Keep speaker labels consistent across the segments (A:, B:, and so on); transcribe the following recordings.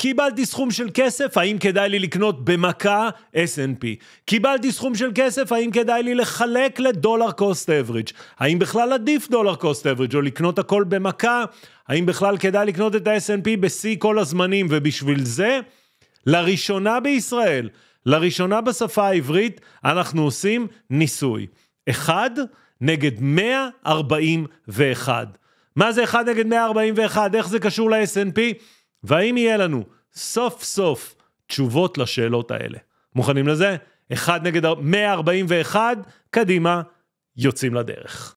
A: קיבלתי סכום של כסף, האם כדאי לי לקנות במכה S&P? קיבלתי סכום של כסף, האם כדאי לי לחלק לדולר קוסט אבריג'? האם בכלל עדיף דולר קוסט אבריג' או לקנות הכל במכה? האם בכלל כדאי לקנות את ה-S&P בשיא כל הזמנים? ובשביל זה, לראשונה בישראל, לראשונה בשפה העברית, אנחנו עושים ניסוי. אחד נגד 141. מה זה אחד נגד 141? איך זה קשור ל-S&P? והאם יהיה לנו סוף סוף תשובות לשאלות האלה? מוכנים לזה? אחד נגד 141, קדימה, יוצאים לדרך.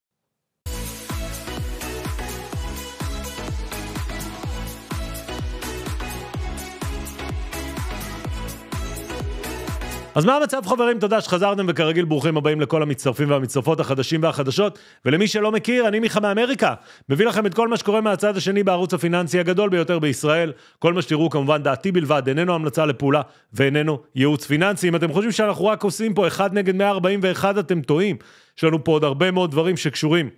A: אז מה המצב חברים? תודה שחזרתם וכרגיל ברוכים הבאים לכל המצטרפים והמצטרפות החדשים והחדשות. ולמי שלא מכיר, אני מיכה מאמריקה. מביא לכם את כל מה שקורה מהצד השני בערוץ הפיננסי הגדול ביותר בישראל. כל מה שתראו כמובן דעתי בלבד, איננו המלצה לפעולה ואיננו ייעוץ פיננסי. אם אתם חושבים שאנחנו רק עושים פה אחד נגד 141, אתם טועים. יש לנו פה עוד הרבה מאוד דברים שקשורים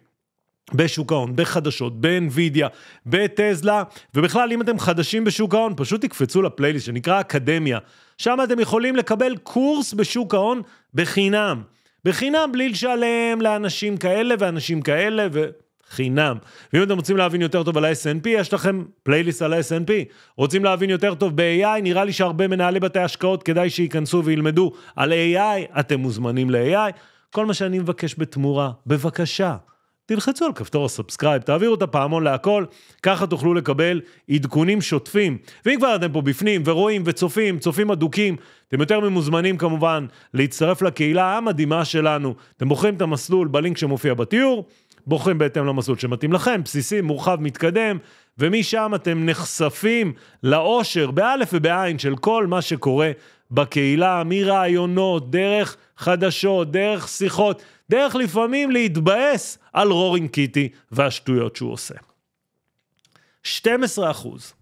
A: בשוק ההון, בחדשות, באנווידיה, בטזלה, ובכלל אם אתם חדשים בשוק ההון, פשוט תקפצו לפלייליסט שנקרא אקדמיה. שם אתם יכולים לקבל קורס בשוק ההון בחינם. בחינם בלי לשלם לאנשים כאלה ואנשים כאלה וחינם. ואם אתם רוצים להבין יותר טוב על ה-SNP, יש לכם פלייליסט על ה-SNP. רוצים להבין יותר טוב ב-AI, נראה לי שהרבה מנהלי בתי השקעות כדאי שייכנסו וילמדו על AI, אתם מוזמנים ל-AI. כל מה שאני מבקש בתמורה, בבקשה, תלחצו על כפתור הסאבסקרייב, תעבירו את הפעמון להכל, ככה תוכלו לקבל עדכונים שוטפים. ואם כבר אתם פה בפנים ורואים וצופים, צופים אדוקים, אתם יותר ממוזמנים כמובן להצטרף לקהילה המדהימה שלנו. אתם בוחרים את המסלול בלינק שמופיע בתיאור, בוחרים בהתאם למסלול שמתאים לכם, בסיסי, מורחב, מתקדם, ומשם אתם נחשפים לאושר, באלף ובעין, של כל מה שקורה בקהילה, מרעיונות, דרך חדשות, דרך שיחות, דרך לפעמים להתבאס על רורינג קיטי והשטויות שהוא עושה. 12 אחוז.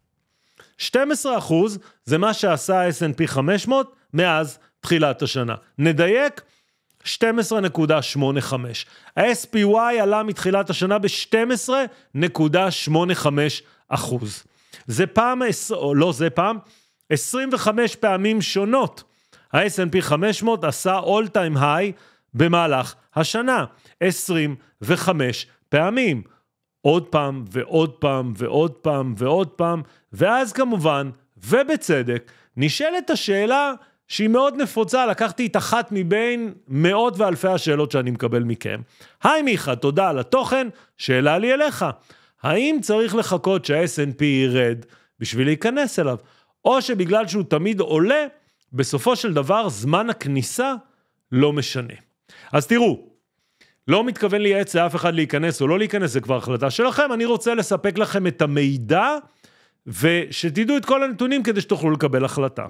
A: 12 אחוז זה מה שעשה ה-S&P 500 מאז תחילת השנה. נדייק, 12.85. ה-SPY עלה מתחילת השנה ב-12.85 אחוז. זה פעם, לא זה פעם, 25 פעמים שונות. ה-S&P 500 עשה all time high במהלך השנה, 25 פעמים. עוד פעם ועוד פעם ועוד פעם ועוד פעם, ואז כמובן, ובצדק, נשאלת השאלה שהיא מאוד נפוצה, לקחתי את אחת מבין מאות ואלפי השאלות שאני מקבל מכם. היי מיכה, תודה על התוכן, שאלה לי אליך. האם צריך לחכות שה-S&P ירד בשביל להיכנס אליו? או שבגלל שהוא תמיד עולה, בסופו של דבר זמן הכניסה לא משנה. אז תראו, לא מתכוון לייעץ לאף אחד להיכנס או לא להיכנס, זה כבר החלטה שלכם, אני רוצה לספק לכם את המידע ושתדעו את כל הנתונים כדי שתוכלו לקבל החלטה.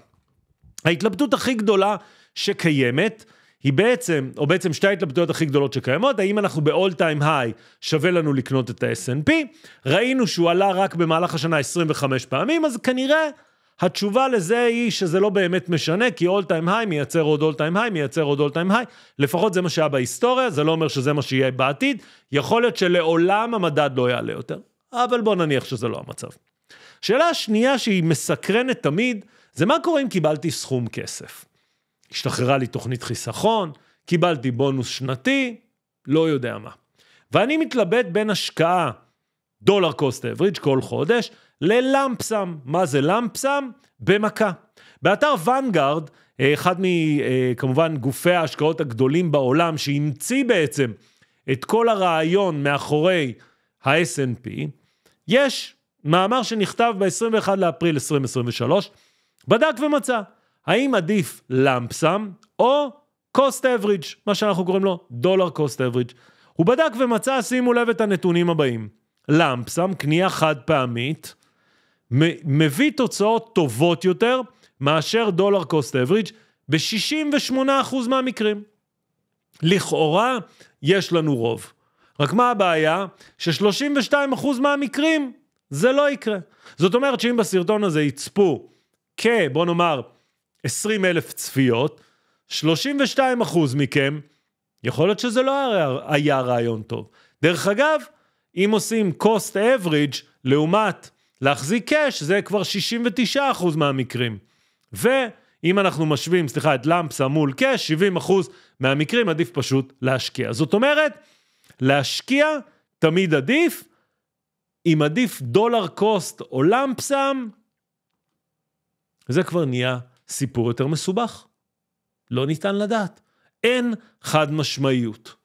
A: ההתלבטות הכי גדולה שקיימת היא בעצם, או בעצם שתי ההתלבטויות הכי גדולות שקיימות, האם אנחנו ב-all time high שווה לנו לקנות את ה snp ראינו שהוא עלה רק במהלך השנה 25 פעמים, אז כנראה התשובה לזה היא שזה לא באמת משנה, כי all טיים היי מייצר עוד all טיים היי, מייצר עוד all טיים היי. לפחות זה מה שהיה בהיסטוריה, זה לא אומר שזה מה שיהיה בעתיד, יכול להיות שלעולם המדד לא יעלה יותר, אבל בוא נניח שזה לא המצב. שאלה שנייה שהיא מסקרנת תמיד, זה מה קורה אם קיבלתי סכום כסף. השתחררה לי תוכנית חיסכון, קיבלתי בונוס שנתי, לא יודע מה. ואני מתלבט בין השקעה דולר קוסט אבריג' כל חודש, ללמפסם. מה זה למפסם? במכה. באתר ונגארד, אה, אחד מכמובן אה, גופי ההשקעות הגדולים בעולם, שהמציא בעצם את כל הרעיון מאחורי ה snp יש מאמר שנכתב ב-21 לאפריל 2023, בדק ומצא, האם עדיף למפסם או cost average, מה שאנחנו קוראים לו דולר cost average. הוא בדק ומצא, שימו לב את הנתונים הבאים. למפסם, קנייה חד פעמית, מביא תוצאות טובות יותר מאשר דולר קוסט אבריג' ב-68% מהמקרים. לכאורה, יש לנו רוב. רק מה הבעיה? ש-32% מהמקרים זה לא יקרה. זאת אומרת שאם בסרטון הזה יצפו כ... בוא נאמר 20 אלף צפיות, 32 אחוז מכם, יכול להיות שזה לא היה רעיון טוב. דרך אגב, אם עושים cost average לעומת להחזיק קאש זה כבר 69% מהמקרים. ואם אנחנו משווים, סליחה, את למפסה מול קאש, 70% מהמקרים עדיף פשוט להשקיע. זאת אומרת, להשקיע תמיד עדיף, אם עדיף דולר קוסט או למפסם, זה כבר נהיה סיפור יותר מסובך. לא ניתן לדעת. אין חד משמעיות.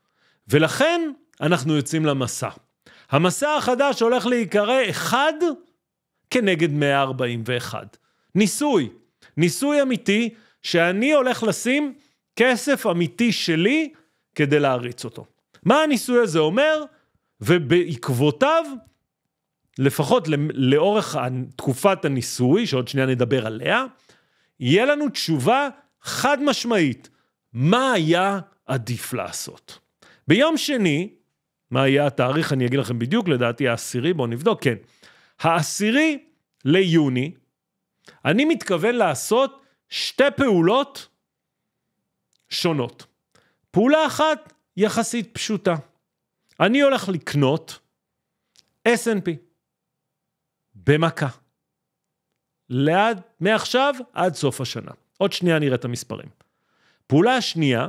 A: ולכן אנחנו יוצאים למסע. המסע החדש הולך להיקרא אחד כנגד 141. ניסוי, ניסוי אמיתי שאני הולך לשים כסף אמיתי שלי כדי להריץ אותו. מה הניסוי הזה אומר? ובעקבותיו, לפחות לאורך תקופת הניסוי, שעוד שנייה נדבר עליה, יהיה לנו תשובה חד משמעית, מה היה עדיף לעשות. ביום שני, מה יהיה התאריך, אני אגיד לכם בדיוק, לדעתי העשירי, בואו נבדוק, כן. העשירי ליוני, אני מתכוון לעשות שתי פעולות שונות. פעולה אחת יחסית פשוטה. אני הולך לקנות S&P במכה. לעד, מעכשיו עד סוף השנה. עוד שנייה נראה את המספרים. פעולה שנייה,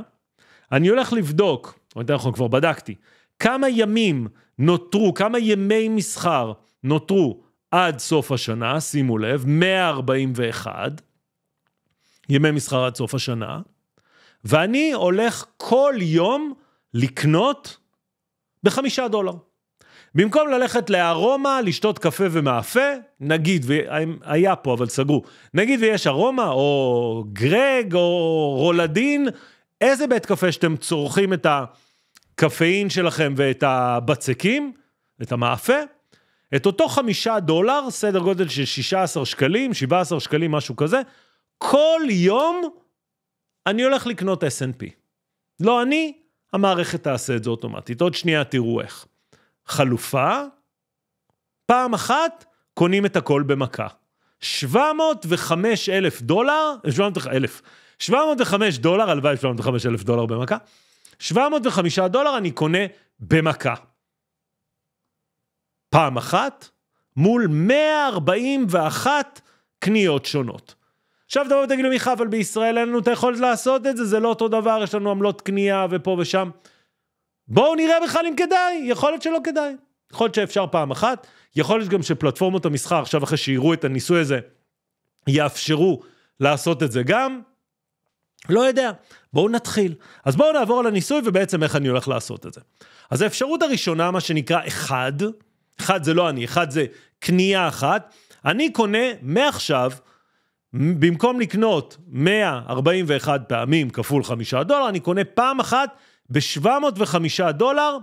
A: אני הולך לבדוק, או יותר נכון כבר בדקתי, כמה ימים נותרו, כמה ימי מסחר נותרו עד סוף השנה, שימו לב, 141 ימי מסחר עד סוף השנה, ואני הולך כל יום לקנות בחמישה דולר. במקום ללכת לארומה, לשתות קפה ומאפה, נגיד, היה פה אבל סגרו, נגיד ויש ארומה או גרג או רולדין, איזה בית קפה שאתם צורכים את הקפאין שלכם ואת הבצקים, את המאפה, את אותו חמישה דולר, סדר גודל של 16 שקלים, 17 שקלים, משהו כזה, כל יום אני הולך לקנות S&P. לא אני, המערכת תעשה את זה אוטומטית. עוד שנייה תראו איך. חלופה, פעם אחת קונים את הכל במכה. 705 אלף דולר, 705 דולר, הלוואי 705 אלף דולר במכה, 705 דולר אני קונה במכה. פעם אחת מול 141 קניות שונות. עכשיו תבואו ותגידו, לי, מיכה, אבל בישראל אין לנו את היכולת לעשות את זה, זה לא אותו דבר, יש לנו עמלות קנייה ופה ושם. בואו נראה בכלל אם כדאי, יכול להיות שלא כדאי. יכול להיות שאפשר פעם אחת, יכול להיות גם שפלטפורמות המסחר, עכשיו אחרי שיראו את הניסוי הזה, יאפשרו לעשות את זה גם. לא יודע, בואו נתחיל. אז בואו נעבור על הניסוי ובעצם איך אני הולך לעשות את זה. אז האפשרות הראשונה, מה שנקרא אחד, אחד זה לא אני, אחד זה קנייה אחת, אני קונה מעכשיו, במקום לקנות 141 פעמים כפול חמישה דולר, אני קונה פעם אחת ב-705 דולר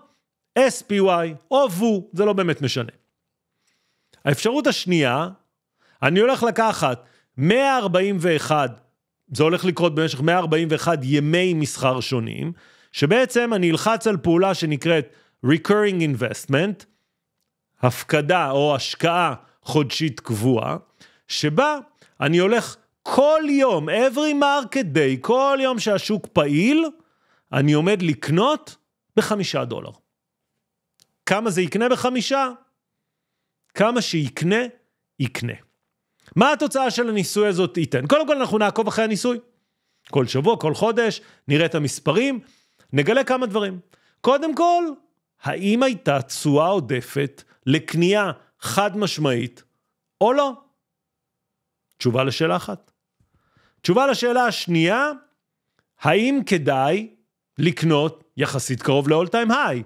A: SPY או VU, זה לא באמת משנה. האפשרות השנייה, אני הולך לקחת 141, זה הולך לקרות במשך 141 ימי מסחר שונים, שבעצם אני אלחץ על פעולה שנקראת Recurring Investment, הפקדה או השקעה חודשית קבועה, שבה אני הולך כל יום, every market day, כל יום שהשוק פעיל, אני עומד לקנות בחמישה דולר. כמה זה יקנה בחמישה? כמה שיקנה, יקנה. מה התוצאה של הניסוי הזאת ייתן? קודם כל אנחנו נעקוב אחרי הניסוי. כל שבוע, כל חודש, נראה את המספרים, נגלה כמה דברים. קודם כל, האם הייתה תשואה עודפת לקנייה חד משמעית או לא? תשובה לשאלה אחת. תשובה לשאלה השנייה, האם כדאי לקנות יחסית קרוב ל-all time high?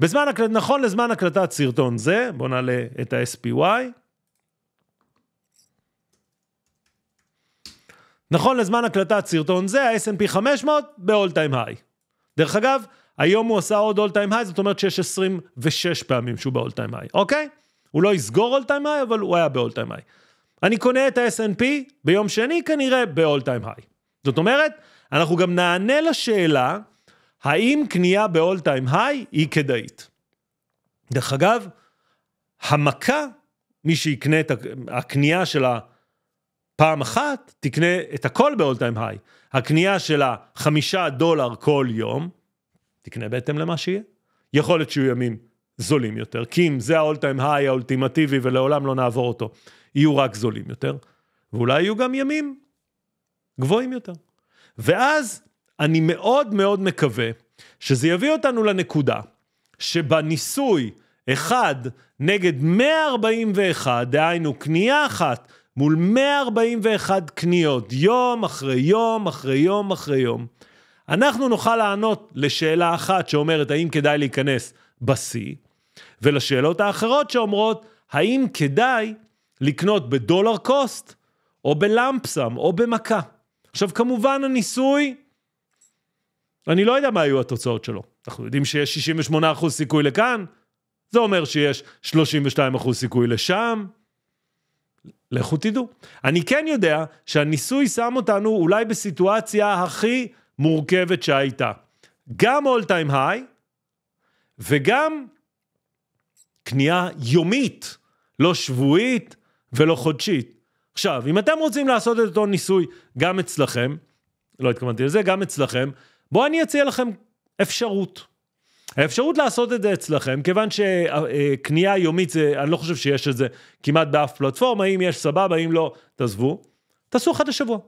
A: בזמן הקלט, נכון לזמן הקלטת סרטון זה, בואו נעלה את ה-SPY. נכון לזמן הקלטת סרטון זה, ה-S&P 500 ב-all time high. דרך אגב, היום הוא עשה עוד אולטיים היי, זאת אומרת שיש 26 פעמים שהוא באולטיים היי, אוקיי? הוא לא יסגור אולטיים היי, אבל הוא היה באולטיים היי. אני קונה את ה snp ביום שני כנראה באולטיים היי. זאת אומרת, אנחנו גם נענה לשאלה, האם קנייה באולטיים היי היא כדאית? דרך אגב, המכה, מי שיקנה את הקנייה של הפעם אחת, תקנה את הכל באולטיים היי. הקנייה של החמישה דולר כל יום, תקנה בהתאם למה שיהיה. יכול להיות שיהיו ימים זולים יותר, כי אם זה ה-all time high האולטימטיבי ולעולם לא נעבור אותו, יהיו רק זולים יותר, ואולי יהיו גם ימים גבוהים יותר. ואז אני מאוד מאוד מקווה שזה יביא אותנו לנקודה שבניסוי 1 נגד 141, דהיינו קנייה אחת מול 141 קניות, יום אחרי יום אחרי יום אחרי יום, אנחנו נוכל לענות לשאלה אחת שאומרת האם כדאי להיכנס בשיא, ולשאלות האחרות שאומרות האם כדאי לקנות בדולר קוסט, או בלמפסם, או במכה. עכשיו כמובן הניסוי, אני לא יודע מה היו התוצאות שלו. אנחנו יודעים שיש 68% סיכוי לכאן, זה אומר שיש 32% סיכוי לשם. לכו תדעו. אני כן יודע שהניסוי שם אותנו אולי בסיטואציה הכי מורכבת שהייתה. גם all time high וגם קנייה יומית, לא שבועית ולא חודשית. עכשיו, אם אתם רוצים לעשות את אותו ניסוי גם אצלכם, לא התכוונתי לזה, גם אצלכם, בואו אני אציע לכם אפשרות. האפשרות לעשות את זה אצלכם, כיוון שקנייה יומית, זה, אני לא חושב שיש את זה כמעט באף פלטפורמה, אם יש סבבה, אם לא, תעזבו, תעשו אחת לשבוע.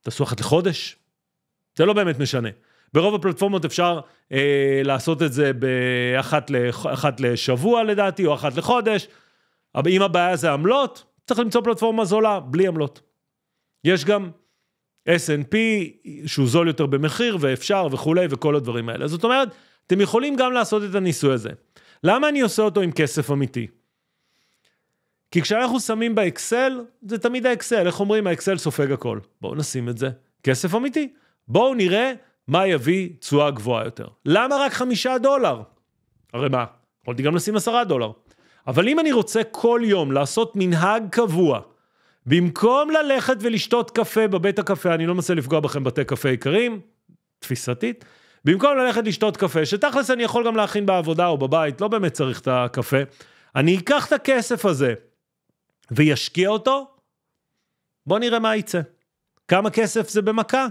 A: תעשו אחת לחודש, זה לא באמת משנה. ברוב הפלטפורמות אפשר אה, לעשות את זה באחת לח, לשבוע לדעתי, או אחת לחודש. אבל אם הבעיה זה עמלות, צריך למצוא פלטפורמה זולה, בלי עמלות. יש גם S&P, שהוא זול יותר במחיר, ואפשר וכולי, וכל הדברים האלה. זאת אומרת, אתם יכולים גם לעשות את הניסוי הזה. למה אני עושה אותו עם כסף אמיתי? כי כשאנחנו שמים באקסל, זה תמיד האקסל. איך אומרים, האקסל סופג הכל. בואו נשים את זה. כסף אמיתי. בואו נראה מה יביא תשואה גבוהה יותר. למה רק חמישה דולר? הרי מה, יכולתי גם לשים עשרה דולר. אבל אם אני רוצה כל יום לעשות מנהג קבוע, במקום ללכת ולשתות קפה בבית הקפה, אני לא מנסה לפגוע בכם בתי קפה יקרים, תפיסתית, במקום ללכת לשתות קפה, שתכלס אני יכול גם להכין בעבודה או בבית, לא באמת צריך את הקפה, אני אקח את הכסף הזה וישקיע אותו, בוא נראה מה יצא. כמה כסף זה במכה?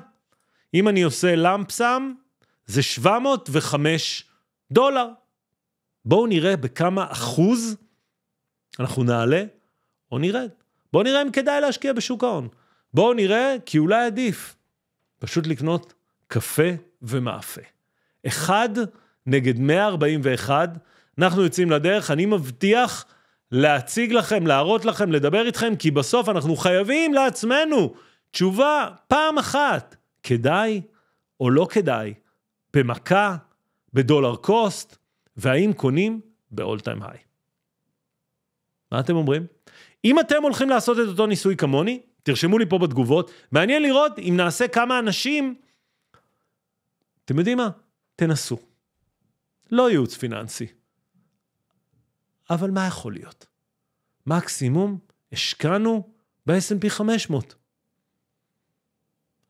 A: אם אני עושה למפסם, זה 705 דולר. בואו נראה בכמה אחוז אנחנו נעלה או נרד. בואו נראה אם כדאי להשקיע בשוק ההון. בואו נראה, כי אולי עדיף פשוט לקנות קפה ומאפה. אחד נגד 141, אנחנו יוצאים לדרך, אני מבטיח להציג לכם, להראות לכם, לדבר איתכם, כי בסוף אנחנו חייבים לעצמנו תשובה פעם אחת. כדאי או לא כדאי, במכה, בדולר קוסט, והאם קונים ב-all time high. מה אתם אומרים? אם אתם הולכים לעשות את אותו ניסוי כמוני, תרשמו לי פה בתגובות, מעניין לראות אם נעשה כמה אנשים, אתם יודעים מה? תנסו. לא ייעוץ פיננסי. אבל מה יכול להיות? מקסימום השקענו ב-S&P 500.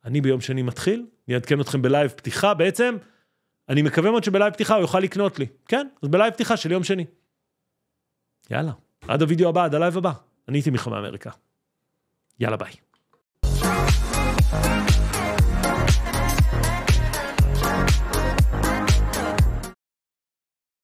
A: אני ביום שני מתחיל, אני אעדכן אתכם בלייב פתיחה בעצם, אני מקווה מאוד שבלייב פתיחה הוא יוכל לקנות לי. כן, אז בלייב פתיחה של יום שני. יאללה, עד הווידאו הבא, עד הלייב הבא. אני הייתי מיכה אמריקה. יאללה ביי.